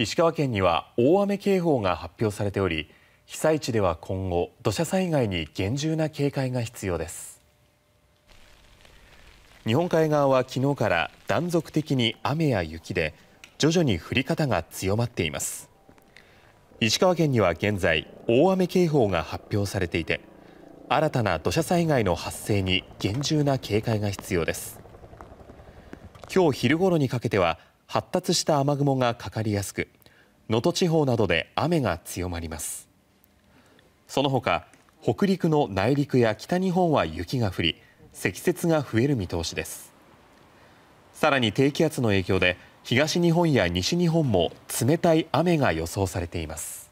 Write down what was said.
石川県には大雨警報が発表されており被災地では今後土砂災害に厳重な警戒が必要です日本海側は昨日から断続的に雨や雪で徐々に降り方が強まっています石川県には現在大雨警報が発表されていて新たな土砂災害の発生に厳重な警戒が必要です今日昼頃にかけては発達した雨雲がかかりやすく能登地方などで雨が強まりますその他北陸の内陸や北日本は雪が降り積雪が増える見通しですさらに低気圧の影響で東日本や西日本も冷たい雨が予想されています